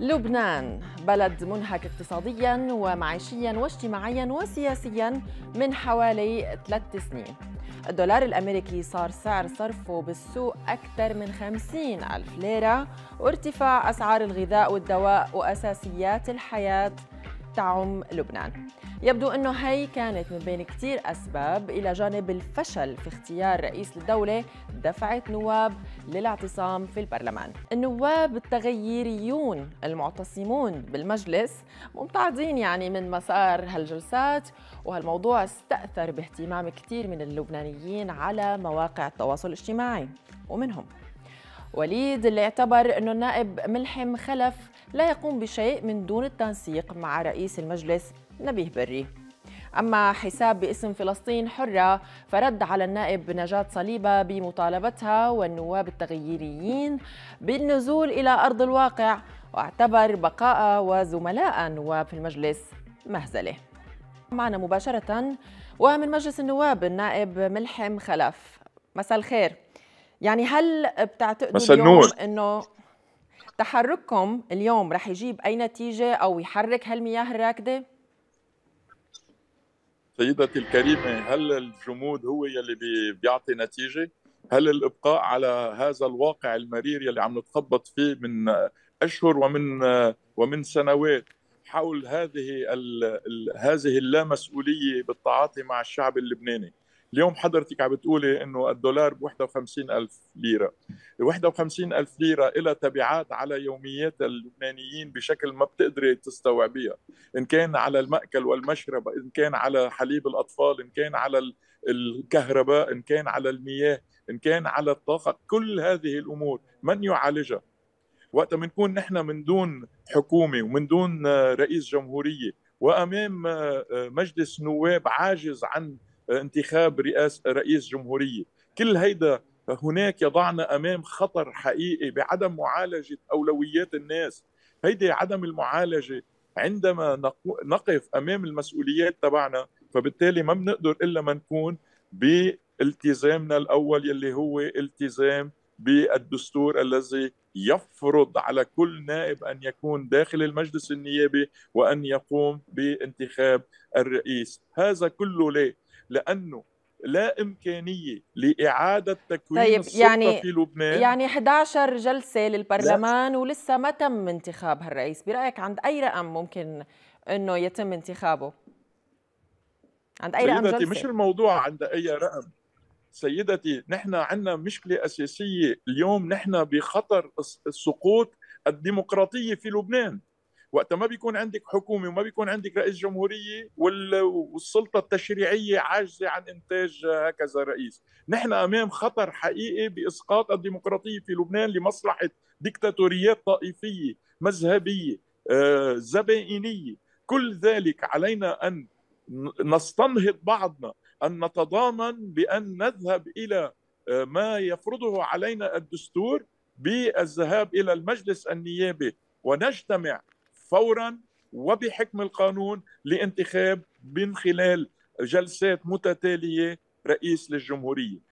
لبنان بلد منهك اقتصاديا ومعيشيا واجتماعيا وسياسيا من حوالي ثلاث سنين الدولار الأمريكي صار سعر صرفه بالسوق أكثر من 50 ألف ليرة وارتفاع أسعار الغذاء والدواء وأساسيات الحياة تعم لبنان يبدو أنه هي كانت من بين كثير أسباب إلى جانب الفشل في اختيار رئيس للدولة دفعت نواب للاعتصام في البرلمان النواب التغييريون المعتصمون بالمجلس ممتعضين يعني من مسار هالجلسات وهالموضوع استأثر باهتمام كثير من اللبنانيين على مواقع التواصل الاجتماعي ومنهم وليد اللي اعتبر انه النائب ملحم خلف لا يقوم بشيء من دون التنسيق مع رئيس المجلس نبيه بري أما حساب باسم فلسطين حرة فرد على النائب نجاة صليبة بمطالبتها والنواب التغييريين بالنزول إلى أرض الواقع واعتبر بقاء وزملاء النواب في المجلس مهزله معنا مباشرة ومن مجلس النواب النائب ملحم خلف مساء الخير يعني هل بتعتقدوا اليوم انه تحرككم اليوم رح يجيب أي نتيجة أو يحرك هالمياه الراكدة؟ سيدتي الكريمة هل الجمود هو يلي بي بيعطي نتيجة؟ هل الإبقاء على هذا الواقع المرير يلي عم نتخبط فيه من أشهر ومن ومن سنوات حول هذه هذه اللامسؤولية بالتعاطي مع الشعب اللبناني اليوم حضرتك عم بتقولي انه الدولار ب 51 ألف ليرة ال 51 ألف ليرة لها تبعات على يوميات اللبنانيين بشكل ما بتقدري تستوعبيها إن كان على المأكل والمشرب إن كان على حليب الأطفال إن كان على الكهرباء إن كان على المياه إن كان على الطاقة كل هذه الأمور من يعالجها وقت بنكون نحن من دون حكومة ومن دون رئيس جمهورية وأمام مجلس نواب عاجز عن انتخاب رئاس رئيس جمهوريه كل هيدا هناك يضعنا امام خطر حقيقي بعدم معالجه اولويات الناس هيدي عدم المعالجه عندما نقف امام المسؤوليات تبعنا فبالتالي ما بنقدر الا ما نكون بالتزامنا الاول يلي هو التزام بالدستور الذي يفرض على كل نائب ان يكون داخل المجلس النيابي وان يقوم بانتخاب الرئيس، هذا كله ليه؟ لانه لا امكانيه لاعاده تكوين طيب السلطه يعني في لبنان يعني 11 جلسه للبرلمان لا. ولسه ما تم انتخاب هالرئيس برايك عند اي رقم ممكن انه يتم انتخابه عند اي رقم جلسه مش الموضوع عند اي رقم سيدتي نحن عندنا مشكله اساسيه اليوم نحن بخطر السقوط الديمقراطيه في لبنان وقت ما بيكون عندك حكومه وما بيكون عندك رئيس جمهوريه والسلطه التشريعيه عاجزه عن انتاج هكذا رئيس، نحن امام خطر حقيقي باسقاط الديمقراطيه في لبنان لمصلحه ديكتاتوريات طائفيه، مذهبيه، آه، زبائنيه، كل ذلك علينا ان نستنهض بعضنا، ان نتضامن بان نذهب الى آه، ما يفرضه علينا الدستور بالذهاب الى المجلس النيابي ونجتمع فورا وبحكم القانون لانتخاب من خلال جلسات متتاليه رئيس للجمهوريه